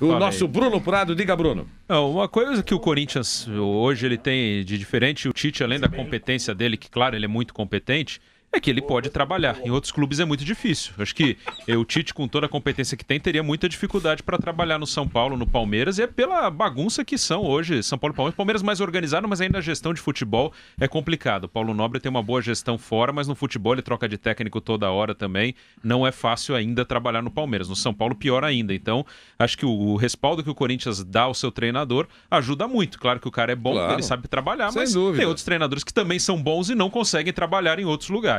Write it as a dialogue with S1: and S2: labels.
S1: O nosso Bruno Prado, diga Bruno.
S2: Não, uma coisa que o Corinthians hoje ele tem de diferente, o Tite, além da competência dele, que claro, ele é muito competente, é que ele pode trabalhar. Em outros clubes é muito difícil. acho que o Tite, com toda a competência que tem, teria muita dificuldade para trabalhar no São Paulo, no Palmeiras, e é pela bagunça que são hoje São Paulo e Palmeiras. Palmeiras mais organizado, mas ainda a gestão de futebol é complicado. O Paulo Nobre tem uma boa gestão fora, mas no futebol ele troca de técnico toda hora também. Não é fácil ainda trabalhar no Palmeiras. No São Paulo, pior ainda. Então, acho que o, o respaldo que o Corinthians dá ao seu treinador ajuda muito. Claro que o cara é bom, claro. ele sabe trabalhar, Sem mas dúvida. tem outros treinadores que também são bons e não conseguem trabalhar em outros lugares.